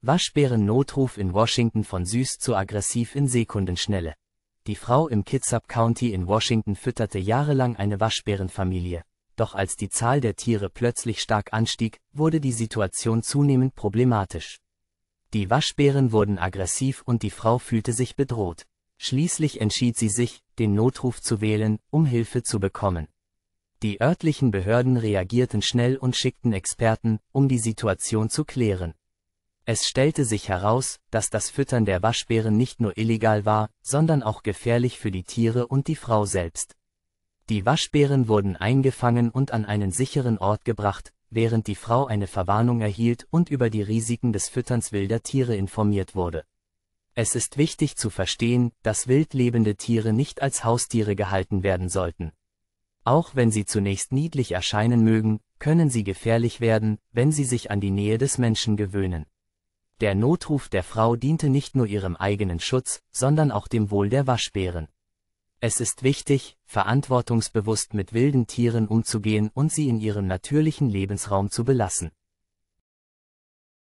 Waschbären Notruf in Washington von süß zu aggressiv in Sekundenschnelle. Die Frau im Kitsap County in Washington fütterte jahrelang eine Waschbärenfamilie. Doch als die Zahl der Tiere plötzlich stark anstieg, wurde die Situation zunehmend problematisch. Die Waschbären wurden aggressiv und die Frau fühlte sich bedroht. Schließlich entschied sie sich, den Notruf zu wählen, um Hilfe zu bekommen. Die örtlichen Behörden reagierten schnell und schickten Experten, um die Situation zu klären. Es stellte sich heraus, dass das Füttern der Waschbären nicht nur illegal war, sondern auch gefährlich für die Tiere und die Frau selbst. Die Waschbären wurden eingefangen und an einen sicheren Ort gebracht, während die Frau eine Verwarnung erhielt und über die Risiken des Fütterns wilder Tiere informiert wurde. Es ist wichtig zu verstehen, dass wild lebende Tiere nicht als Haustiere gehalten werden sollten. Auch wenn sie zunächst niedlich erscheinen mögen, können sie gefährlich werden, wenn sie sich an die Nähe des Menschen gewöhnen. Der Notruf der Frau diente nicht nur ihrem eigenen Schutz, sondern auch dem Wohl der Waschbären. Es ist wichtig, verantwortungsbewusst mit wilden Tieren umzugehen und sie in ihrem natürlichen Lebensraum zu belassen.